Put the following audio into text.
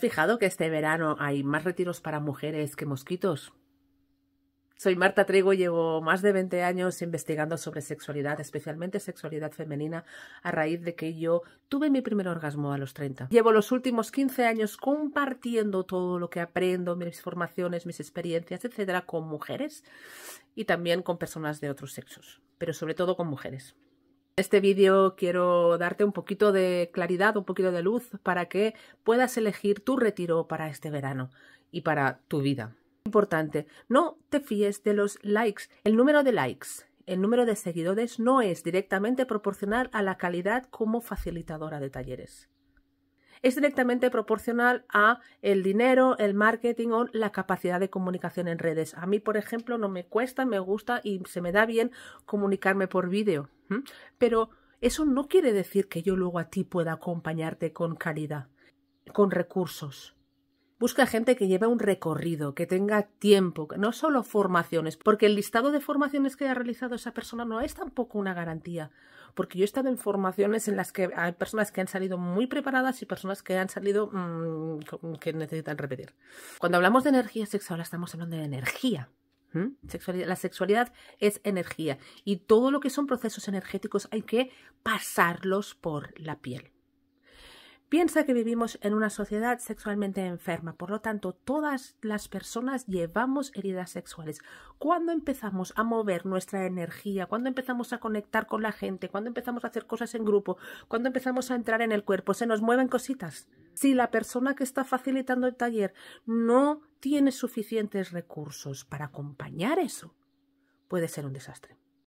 fijado que este verano hay más retiros para mujeres que mosquitos? Soy Marta Trigo y llevo más de 20 años investigando sobre sexualidad, especialmente sexualidad femenina, a raíz de que yo tuve mi primer orgasmo a los 30. Llevo los últimos 15 años compartiendo todo lo que aprendo, mis formaciones, mis experiencias, etcétera, con mujeres y también con personas de otros sexos, pero sobre todo con mujeres este vídeo quiero darte un poquito de claridad, un poquito de luz para que puedas elegir tu retiro para este verano y para tu vida. Importante, no te fíes de los likes. El número de likes, el número de seguidores no es directamente proporcional a la calidad como facilitadora de talleres. Es directamente proporcional a el dinero, el marketing o la capacidad de comunicación en redes. A mí, por ejemplo, no me cuesta, me gusta y se me da bien comunicarme por vídeo pero eso no quiere decir que yo luego a ti pueda acompañarte con calidad, con recursos. Busca gente que lleve un recorrido, que tenga tiempo, no solo formaciones, porque el listado de formaciones que haya realizado esa persona no es tampoco una garantía, porque yo he estado en formaciones en las que hay personas que han salido muy preparadas y personas que han salido mm, que necesitan repetir. Cuando hablamos de energía sexual estamos hablando de energía, la sexualidad es energía y todo lo que son procesos energéticos hay que pasarlos por la piel. Piensa que vivimos en una sociedad sexualmente enferma, por lo tanto todas las personas llevamos heridas sexuales. Cuando empezamos a mover nuestra energía, cuando empezamos a conectar con la gente, cuando empezamos a hacer cosas en grupo, cuando empezamos a entrar en el cuerpo, se nos mueven cositas. Si la persona que está facilitando el taller no tienes suficientes recursos para acompañar eso, puede ser un desastre.